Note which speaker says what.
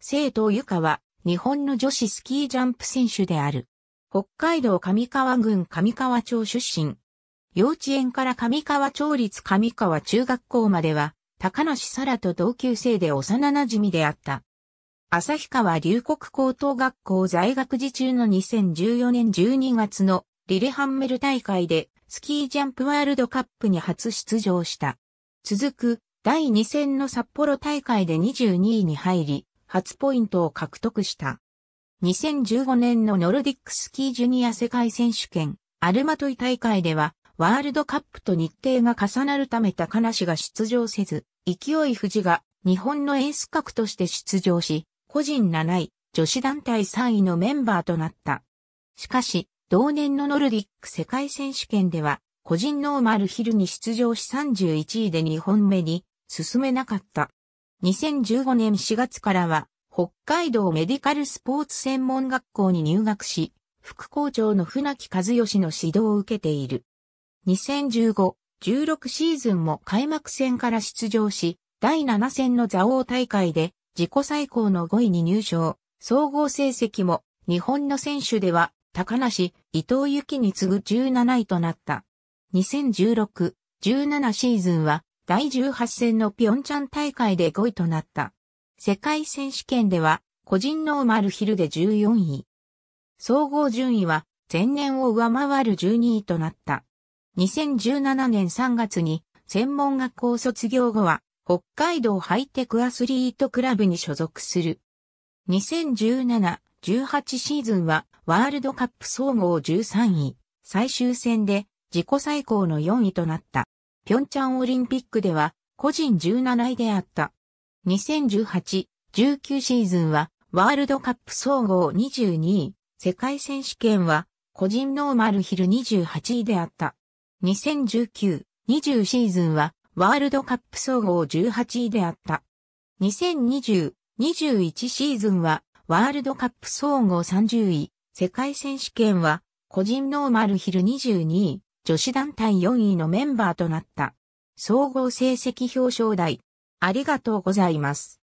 Speaker 1: 生徒ゆかは、日本の女子スキージャンプ選手である。北海道上川郡上川町出身。幼稚園から上川町立上川中学校までは、高梨沙羅と同級生で幼馴染であった。旭川龍谷高等学校在学時中の2014年12月のリレハンメル大会でスキージャンプワールドカップに初出場した。続く第2戦の札幌大会で22位に入り、初ポイントを獲得した。2015年のノルディックスキージュニア世界選手権、アルマトイ大会では、ワールドカップと日程が重なるため高梨が出場せず、勢い富士が日本のエース格として出場し、個人7位、女子団体3位のメンバーとなった。しかし、同年のノルディック世界選手権では、個人ノーマルヒルに出場し31位で2本目に進めなかった。2015年4月からは、北海道メディカルスポーツ専門学校に入学し、副校長の船木和義の指導を受けている。2015、16シーズンも開幕戦から出場し、第7戦の座王大会で自己最高の5位に入賞。総合成績も日本の選手では高梨、伊藤幸に次ぐ17位となった。2016、17シーズンは第18戦のピョンチャン大会で5位となった。世界選手権では、個人ノーマルヒルで14位。総合順位は、前年を上回る12位となった。2017年3月に、専門学校卒業後は、北海道ハイテクアスリートクラブに所属する。2017、18シーズンはワールドカップ総合13位、最終戦で自己最高の4位となった。平昌オリンピックでは個人17位であった。2018、19シーズンはワールドカップ総合22位、世界選手権は個人ノーマルヒル28位であった。2019、20シーズンはワールドカップ総合18位であった。2020、21シーズンはワールドカップ総合30位、世界選手権は個人ノーマルヒル22位、女子団体4位のメンバーとなった。総合成績表彰台。ありがとうございます。